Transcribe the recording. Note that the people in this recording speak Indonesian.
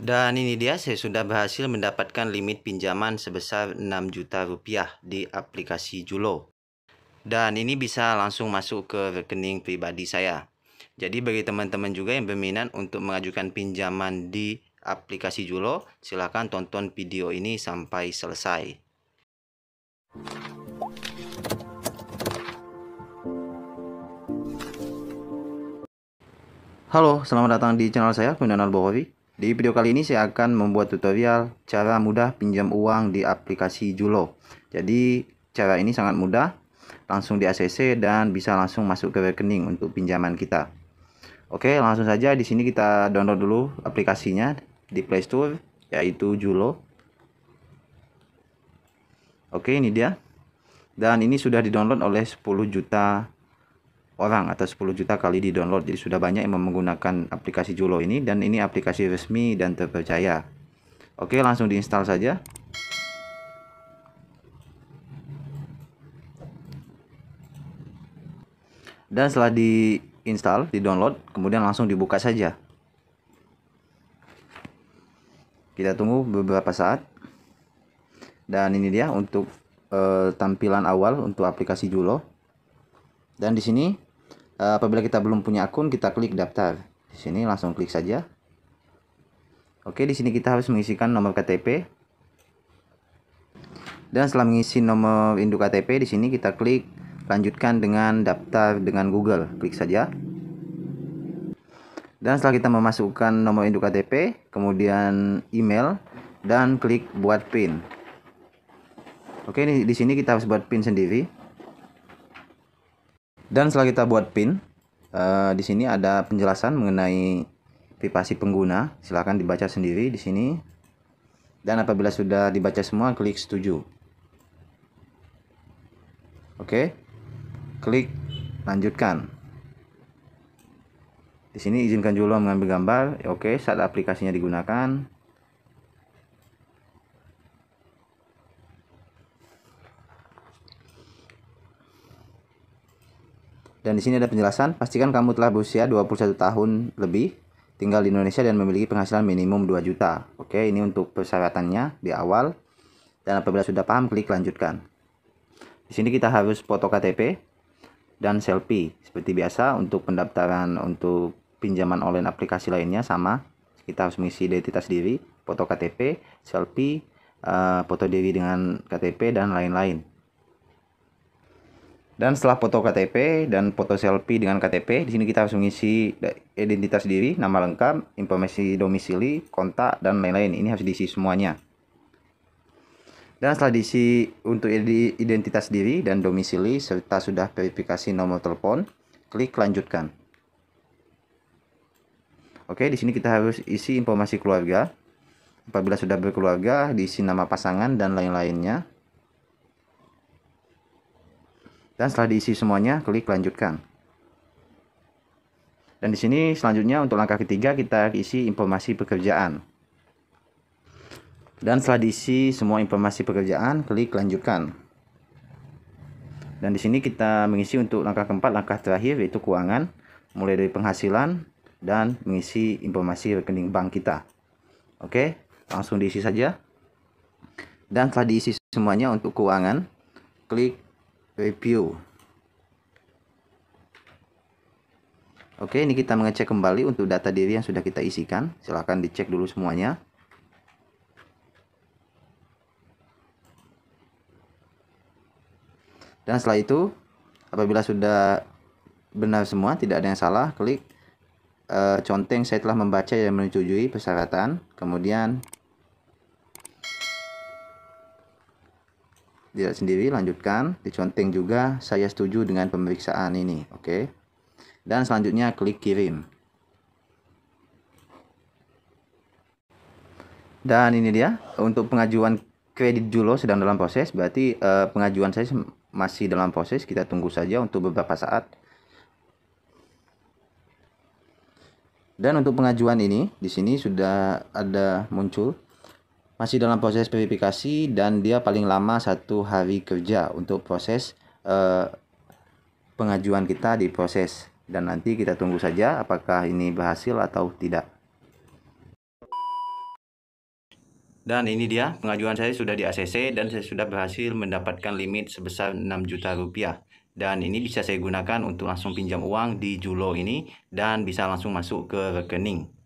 Dan ini dia saya sudah berhasil mendapatkan limit pinjaman sebesar 6 juta rupiah di aplikasi Julo. Dan ini bisa langsung masuk ke rekening pribadi saya. Jadi bagi teman-teman juga yang berminat untuk mengajukan pinjaman di aplikasi Julo, silahkan tonton video ini sampai selesai. Halo, selamat datang di channel saya, Kundanan Bowowi. Di video kali ini saya akan membuat tutorial cara mudah pinjam uang di aplikasi Julo. Jadi cara ini sangat mudah, langsung di ACC dan bisa langsung masuk ke rekening untuk pinjaman kita. Oke, langsung saja di sini kita download dulu aplikasinya di Play Store yaitu Julo. Oke, ini dia. Dan ini sudah didownload oleh 10 juta orang atau 10 juta kali di download jadi sudah banyak yang menggunakan aplikasi Julo ini dan ini aplikasi resmi dan terpercaya oke langsung diinstal saja dan setelah diinstal di download kemudian langsung dibuka saja kita tunggu beberapa saat dan ini dia untuk e, tampilan awal untuk aplikasi Julo dan di sini Eh, apabila kita belum punya akun, kita klik daftar. Di sini langsung klik saja. Oke, di sini kita harus mengisikan nomor KTP. Dan setelah mengisi nomor induk KTP, di sini kita klik lanjutkan dengan daftar dengan Google. Klik saja. Dan setelah kita memasukkan nomor induk KTP, kemudian email dan klik buat PIN. Oke, di sini kita harus buat PIN sendiri. Dan setelah kita buat pin, uh, di sini ada penjelasan mengenai privasi pengguna. Silahkan dibaca sendiri di sini. Dan apabila sudah dibaca semua, klik setuju. Oke, klik lanjutkan. Di sini izinkan juga mengambil gambar. Oke, saat aplikasinya digunakan, Dan di sini ada penjelasan, pastikan kamu telah berusia 21 tahun lebih, tinggal di Indonesia dan memiliki penghasilan minimum 2 juta. Oke, ini untuk persyaratannya di awal. Dan apabila sudah paham, klik lanjutkan. Di sini kita harus foto KTP dan selfie. Seperti biasa untuk pendaftaran untuk pinjaman online aplikasi lainnya sama. Kita harus mengisi identitas diri, foto KTP, selfie, eh, foto diri dengan KTP dan lain-lain. Dan setelah foto KTP dan foto selfie dengan KTP, di sini kita harus mengisi identitas diri, nama lengkap, informasi domisili, kontak, dan lain-lain. Ini harus diisi semuanya. Dan setelah diisi untuk identitas diri dan domisili, serta sudah verifikasi nomor telepon, klik lanjutkan. Oke, di sini kita harus isi informasi keluarga. Apabila sudah berkeluarga, diisi nama pasangan dan lain-lainnya. Dan setelah diisi semuanya, klik lanjutkan. Dan di sini selanjutnya untuk langkah ketiga kita isi informasi pekerjaan. Dan setelah diisi semua informasi pekerjaan, klik lanjutkan. Dan di sini kita mengisi untuk langkah keempat, langkah terakhir yaitu keuangan, mulai dari penghasilan dan mengisi informasi rekening bank kita. Oke, langsung diisi saja. Dan setelah diisi semuanya untuk keuangan, klik review Oke, ini kita mengecek kembali untuk data diri yang sudah kita isikan. Silahkan dicek dulu semuanya. Dan setelah itu, apabila sudah benar semua, tidak ada yang salah, klik e, conteng saya telah membaca dan menyetujui persyaratan. Kemudian Tidak sendiri, lanjutkan. diconteng juga, saya setuju dengan pemeriksaan ini. Oke. Dan selanjutnya klik kirim. Dan ini dia, untuk pengajuan kredit Julo sedang dalam proses, berarti eh, pengajuan saya masih dalam proses. Kita tunggu saja untuk beberapa saat. Dan untuk pengajuan ini, di sini sudah ada muncul masih dalam proses verifikasi dan dia paling lama satu hari kerja untuk proses uh, pengajuan kita diproses dan nanti kita tunggu saja apakah ini berhasil atau tidak. Dan ini dia pengajuan saya sudah di ACC dan saya sudah berhasil mendapatkan limit sebesar 6 juta rupiah. Dan ini bisa saya gunakan untuk langsung pinjam uang di Julo ini dan bisa langsung masuk ke rekening.